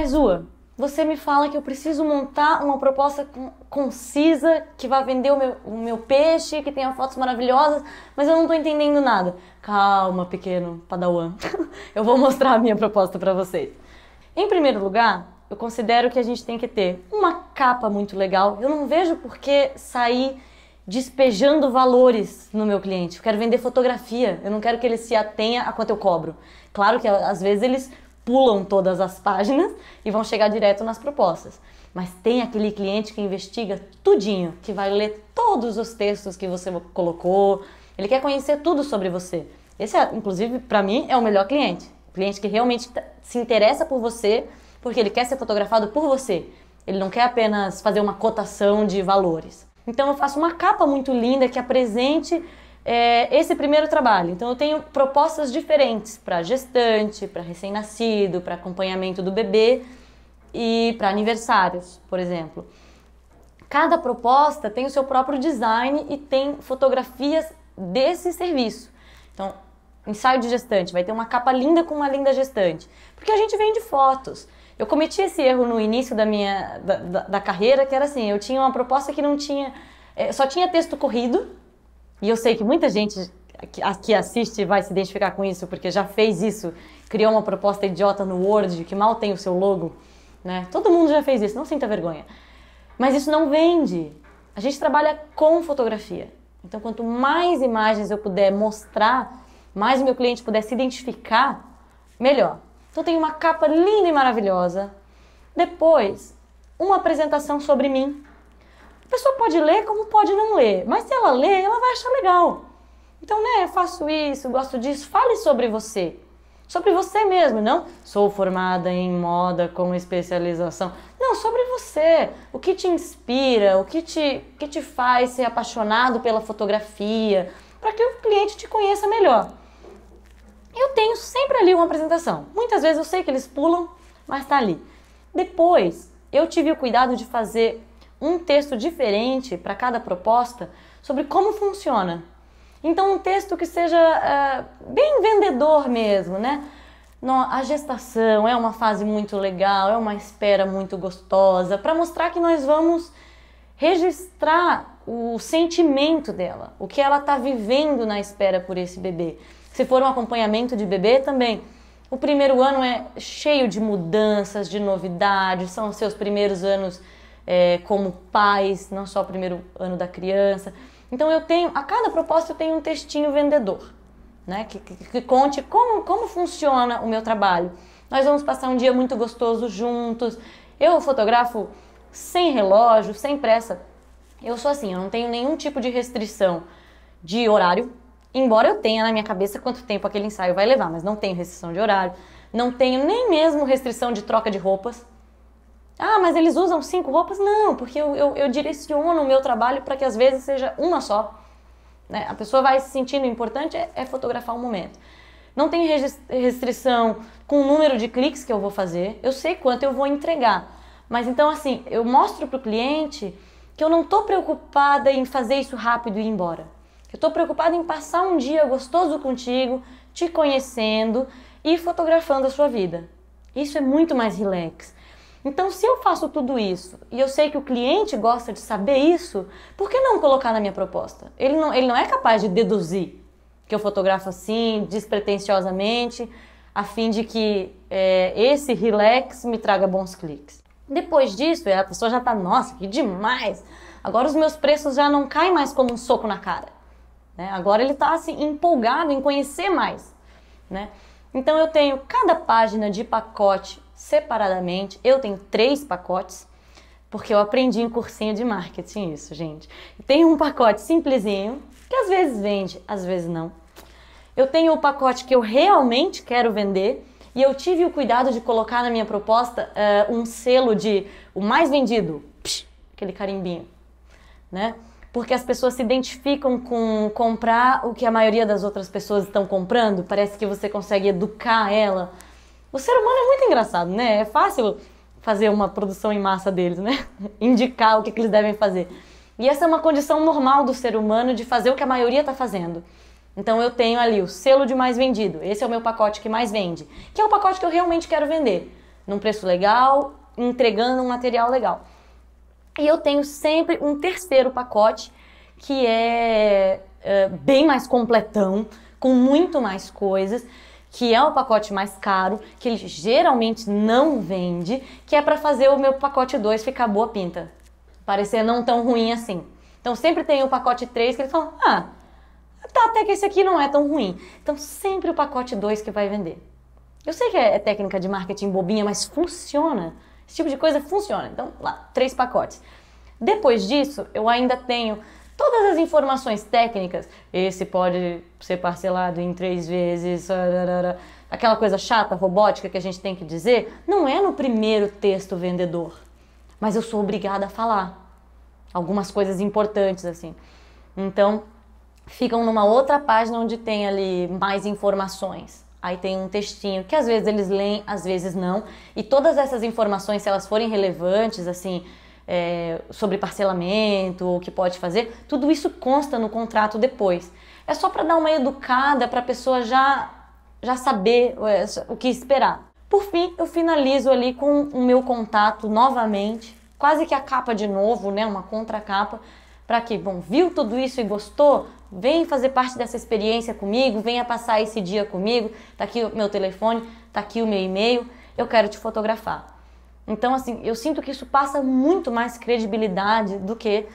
mas Ua, você me fala que eu preciso montar uma proposta concisa que vá vender o meu, o meu peixe, que tenha fotos maravilhosas, mas eu não estou entendendo nada. Calma, pequeno padawan. eu vou mostrar a minha proposta para vocês. Em primeiro lugar, eu considero que a gente tem que ter uma capa muito legal. Eu não vejo por que sair despejando valores no meu cliente. Eu quero vender fotografia, eu não quero que ele se atenha a quanto eu cobro. Claro que às vezes eles pulam todas as páginas e vão chegar direto nas propostas. Mas tem aquele cliente que investiga tudinho, que vai ler todos os textos que você colocou, ele quer conhecer tudo sobre você. Esse, é, inclusive, para mim, é o melhor cliente. O cliente que realmente se interessa por você, porque ele quer ser fotografado por você. Ele não quer apenas fazer uma cotação de valores. Então eu faço uma capa muito linda que apresente é, esse primeiro trabalho. Então, eu tenho propostas diferentes para gestante, para recém-nascido, para acompanhamento do bebê e para aniversários, por exemplo. Cada proposta tem o seu próprio design e tem fotografias desse serviço. Então, ensaio de gestante, vai ter uma capa linda com uma linda gestante. Porque a gente vende fotos. Eu cometi esse erro no início da minha da, da, da carreira, que era assim, eu tinha uma proposta que não tinha, é, só tinha texto corrido, e eu sei que muita gente que assiste vai se identificar com isso, porque já fez isso, criou uma proposta idiota no Word que mal tem o seu logo, né? Todo mundo já fez isso, não sinta vergonha. Mas isso não vende. A gente trabalha com fotografia. Então, quanto mais imagens eu puder mostrar, mais o meu cliente puder se identificar, melhor. Então, tem uma capa linda e maravilhosa. Depois, uma apresentação sobre mim, a pessoa pode ler como pode não ler, mas se ela ler, ela vai achar legal. Então, né, eu faço isso, gosto disso, fale sobre você. Sobre você mesmo, não sou formada em moda com especialização. Não, sobre você. O que te inspira, o que te, que te faz ser apaixonado pela fotografia, para que o cliente te conheça melhor. Eu tenho sempre ali uma apresentação. Muitas vezes eu sei que eles pulam, mas está ali. Depois, eu tive o cuidado de fazer um texto diferente para cada proposta sobre como funciona. Então, um texto que seja uh, bem vendedor mesmo, né? A gestação é uma fase muito legal, é uma espera muito gostosa, para mostrar que nós vamos registrar o sentimento dela, o que ela está vivendo na espera por esse bebê. Se for um acompanhamento de bebê, também. O primeiro ano é cheio de mudanças, de novidades, são os seus primeiros anos é, como pais, não só o primeiro ano da criança. Então eu tenho, a cada proposta eu tenho um textinho vendedor, né? Que, que, que conte como, como funciona o meu trabalho. Nós vamos passar um dia muito gostoso juntos. Eu fotografo sem relógio, sem pressa. Eu sou assim, eu não tenho nenhum tipo de restrição de horário, embora eu tenha na minha cabeça quanto tempo aquele ensaio vai levar, mas não tenho restrição de horário, não tenho nem mesmo restrição de troca de roupas. Ah, mas eles usam cinco roupas? Não, porque eu, eu, eu direciono o meu trabalho para que às vezes seja uma só. Né? A pessoa vai se sentindo importante é, é fotografar o um momento. Não tem restrição com o número de cliques que eu vou fazer. Eu sei quanto eu vou entregar. Mas então, assim, eu mostro para o cliente que eu não estou preocupada em fazer isso rápido e ir embora. Eu estou preocupada em passar um dia gostoso contigo, te conhecendo e fotografando a sua vida. Isso é muito mais relax. Então, se eu faço tudo isso e eu sei que o cliente gosta de saber isso, por que não colocar na minha proposta? Ele não, ele não é capaz de deduzir que eu fotografo assim, despretensiosamente, a fim de que é, esse relax me traga bons cliques. Depois disso, a pessoa já está, nossa, que demais! Agora os meus preços já não caem mais como um soco na cara. Né? Agora ele está assim, empolgado em conhecer mais. Né? Então eu tenho cada página de pacote separadamente. Eu tenho três pacotes, porque eu aprendi em cursinho de marketing isso, gente. Tem um pacote simplesinho, que às vezes vende, às vezes não. Eu tenho o pacote que eu realmente quero vender e eu tive o cuidado de colocar na minha proposta uh, um selo de o mais vendido, psh, aquele carimbinho, né? Porque as pessoas se identificam com comprar o que a maioria das outras pessoas estão comprando. Parece que você consegue educar ela o ser humano é muito engraçado, né? É fácil fazer uma produção em massa deles, né? Indicar o que, que eles devem fazer. E essa é uma condição normal do ser humano de fazer o que a maioria está fazendo. Então eu tenho ali o selo de mais vendido. Esse é o meu pacote que mais vende, que é o pacote que eu realmente quero vender, num preço legal, entregando um material legal. E eu tenho sempre um terceiro pacote que é, é bem mais completão, com muito mais coisas que é o pacote mais caro, que ele geralmente não vende, que é para fazer o meu pacote 2 ficar boa pinta. Parecer não tão ruim assim. Então sempre tem o pacote 3 que eles falam: "Ah, tá até que esse aqui não é tão ruim". Então sempre o pacote 2 que vai vender. Eu sei que é, é técnica de marketing bobinha, mas funciona. Esse tipo de coisa funciona. Então, lá, três pacotes. Depois disso, eu ainda tenho Todas as informações técnicas, esse pode ser parcelado em três vezes, aquela coisa chata, robótica que a gente tem que dizer, não é no primeiro texto vendedor. Mas eu sou obrigada a falar algumas coisas importantes assim. Então, ficam numa outra página onde tem ali mais informações. Aí tem um textinho que às vezes eles leem, às vezes não. E todas essas informações, se elas forem relevantes, assim, é, sobre parcelamento, o que pode fazer, tudo isso consta no contrato depois. É só para dar uma educada para a pessoa já, já saber é, o que esperar. Por fim, eu finalizo ali com o meu contato novamente, quase que a capa de novo, né, uma contracapa, para que, bom, viu tudo isso e gostou? Vem fazer parte dessa experiência comigo, venha passar esse dia comigo. Tá aqui o meu telefone, tá aqui o meu e-mail. Eu quero te fotografar. Então, assim, eu sinto que isso passa muito mais credibilidade do que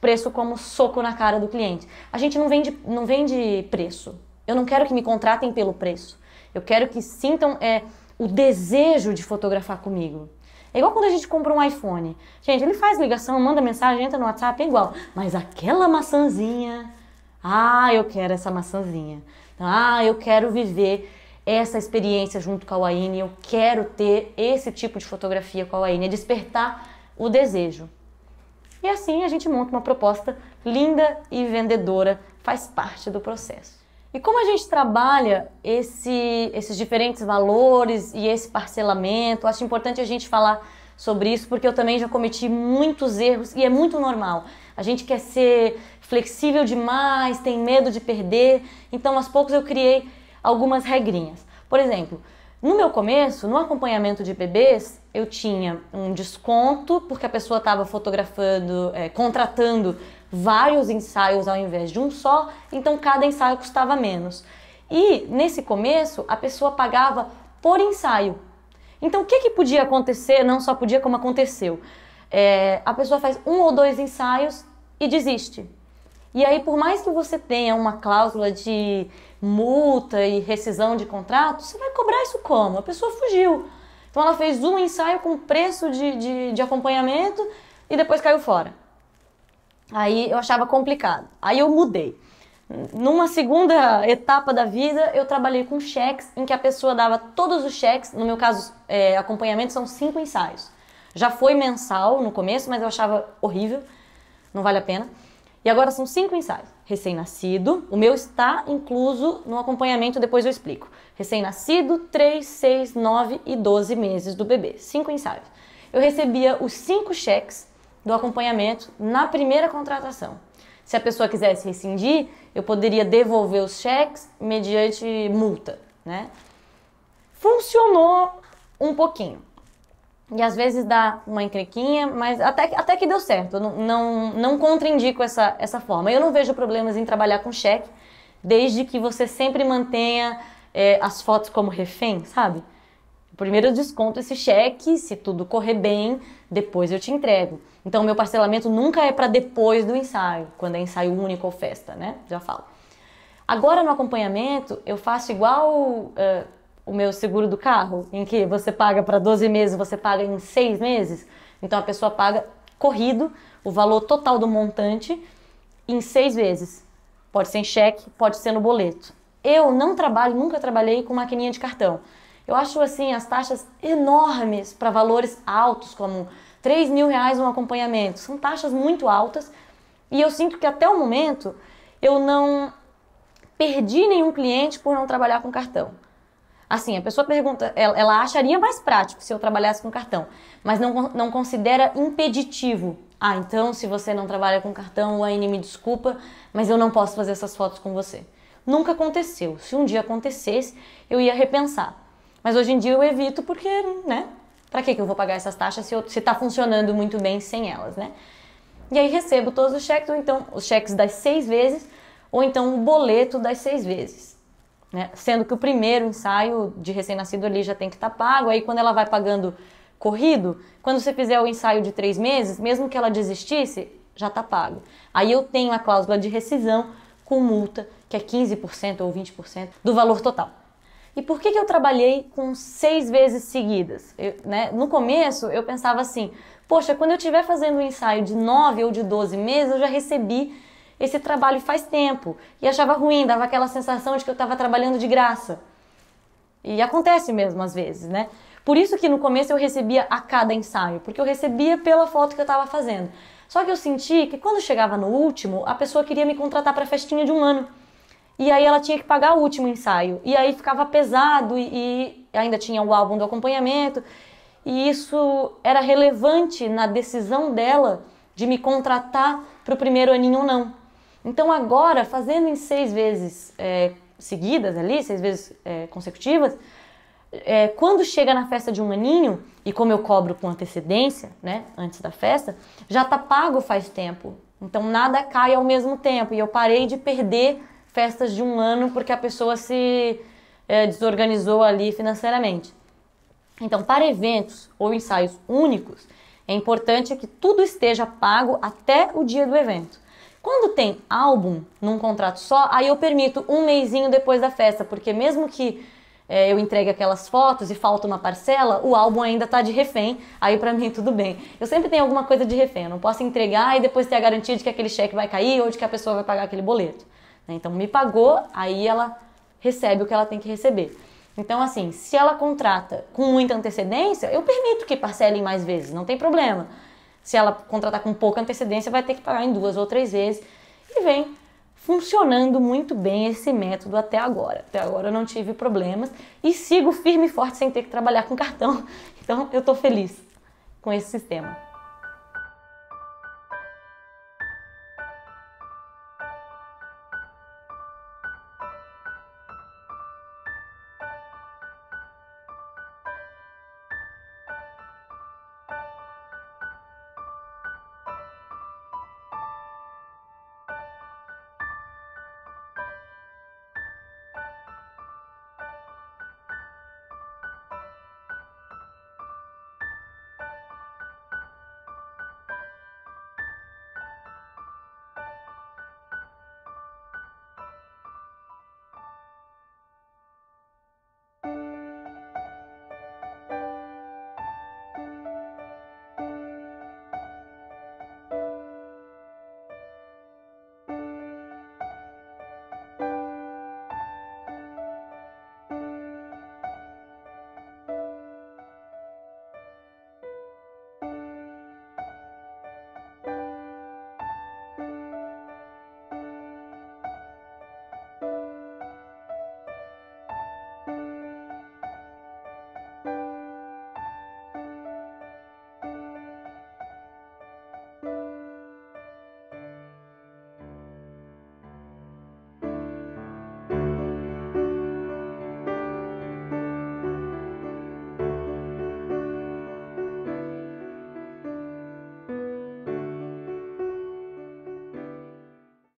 preço como soco na cara do cliente. A gente não vende, não vende preço. Eu não quero que me contratem pelo preço. Eu quero que sintam é, o desejo de fotografar comigo. É igual quando a gente compra um iPhone. Gente, ele faz ligação, manda mensagem, entra no WhatsApp, é igual. Mas aquela maçãzinha. Ah, eu quero essa maçãzinha. Ah, eu quero viver essa experiência junto com a Wayne, eu quero ter esse tipo de fotografia com a Wayne, é despertar o desejo. E assim a gente monta uma proposta linda e vendedora, faz parte do processo. E como a gente trabalha esse, esses diferentes valores e esse parcelamento, acho importante a gente falar sobre isso, porque eu também já cometi muitos erros e é muito normal. A gente quer ser flexível demais, tem medo de perder, então aos poucos eu criei algumas regrinhas. Por exemplo, no meu começo, no acompanhamento de bebês, eu tinha um desconto, porque a pessoa estava fotografando, é, contratando vários ensaios ao invés de um só, então cada ensaio custava menos. E nesse começo, a pessoa pagava por ensaio. Então o que, que podia acontecer? Não só podia, como aconteceu. É, a pessoa faz um ou dois ensaios e desiste. E aí, por mais que você tenha uma cláusula de multa e rescisão de contrato, você vai cobrar isso como? A pessoa fugiu. Então ela fez um ensaio com preço de, de, de acompanhamento e depois caiu fora. Aí eu achava complicado. Aí eu mudei. Numa segunda etapa da vida, eu trabalhei com cheques em que a pessoa dava todos os cheques. No meu caso, é, acompanhamento são cinco ensaios. Já foi mensal no começo, mas eu achava horrível, não vale a pena. E agora são cinco ensaios. Recém-nascido, o meu está incluso no acompanhamento, depois eu explico. Recém-nascido, 3, 6, 9 e 12 meses do bebê. Cinco ensaios. Eu recebia os cinco cheques do acompanhamento na primeira contratação. Se a pessoa quisesse rescindir, eu poderia devolver os cheques mediante multa, né? Funcionou um pouquinho. E às vezes dá uma encrequinha, mas até, até que deu certo. Eu não, não, não contraindico essa, essa forma. Eu não vejo problemas em trabalhar com cheque, desde que você sempre mantenha é, as fotos como refém, sabe? Primeiro eu desconto esse cheque, se tudo correr bem, depois eu te entrego. Então, meu parcelamento nunca é para depois do ensaio, quando é ensaio único ou festa, né? Já falo. Agora, no acompanhamento, eu faço igual. Uh, o meu seguro do carro, em que você paga para 12 meses, você paga em 6 meses. Então a pessoa paga corrido o valor total do montante em 6 vezes. Pode ser em cheque, pode ser no boleto. Eu não trabalho, nunca trabalhei com maquininha de cartão. Eu acho assim as taxas enormes para valores altos, como 3 mil reais um acompanhamento. São taxas muito altas e eu sinto que até o momento eu não perdi nenhum cliente por não trabalhar com cartão. Assim, a pessoa pergunta, ela, ela acharia mais prático se eu trabalhasse com cartão, mas não, não considera impeditivo. Ah, então se você não trabalha com cartão, a Aine me desculpa, mas eu não posso fazer essas fotos com você. Nunca aconteceu. Se um dia acontecesse, eu ia repensar. Mas hoje em dia eu evito porque, né? Pra que eu vou pagar essas taxas se, eu, se tá funcionando muito bem sem elas, né? E aí recebo todos os cheques, ou então os cheques das seis vezes, ou então o boleto das seis vezes. Né? Sendo que o primeiro ensaio de recém-nascido ali já tem que estar tá pago, aí quando ela vai pagando corrido, quando você fizer o ensaio de três meses, mesmo que ela desistisse, já está pago. Aí eu tenho a cláusula de rescisão com multa, que é 15% ou 20% do valor total. E por que, que eu trabalhei com seis vezes seguidas? Eu, né? No começo eu pensava assim, poxa, quando eu estiver fazendo um ensaio de nove ou de 12 meses, eu já recebi esse trabalho faz tempo e achava ruim, dava aquela sensação de que eu estava trabalhando de graça. E acontece mesmo às vezes, né? Por isso que no começo eu recebia a cada ensaio, porque eu recebia pela foto que eu estava fazendo. Só que eu senti que quando chegava no último, a pessoa queria me contratar para a festinha de um ano. E aí ela tinha que pagar o último ensaio. E aí ficava pesado e, e ainda tinha o álbum do acompanhamento. E isso era relevante na decisão dela de me contratar para o primeiro aninho ou não. Então agora, fazendo em seis vezes é, seguidas ali, seis vezes é, consecutivas, é, quando chega na festa de um aninho, e como eu cobro com antecedência, né, antes da festa, já tá pago faz tempo. Então nada cai ao mesmo tempo. E eu parei de perder festas de um ano porque a pessoa se é, desorganizou ali financeiramente. Então, para eventos ou ensaios únicos, é importante que tudo esteja pago até o dia do evento. Quando tem álbum num contrato só, aí eu permito um mêsinho depois da festa, porque mesmo que é, eu entregue aquelas fotos e falta uma parcela, o álbum ainda está de refém, aí para mim tudo bem. Eu sempre tenho alguma coisa de refém, eu não posso entregar e depois ter a garantia de que aquele cheque vai cair ou de que a pessoa vai pagar aquele boleto. Né? Então me pagou, aí ela recebe o que ela tem que receber. Então, assim, se ela contrata com muita antecedência, eu permito que parcelem mais vezes, não tem problema. Se ela contratar com pouca antecedência, vai ter que pagar em duas ou três vezes. E vem funcionando muito bem esse método até agora. Até agora eu não tive problemas e sigo firme e forte sem ter que trabalhar com cartão. Então eu estou feliz com esse sistema.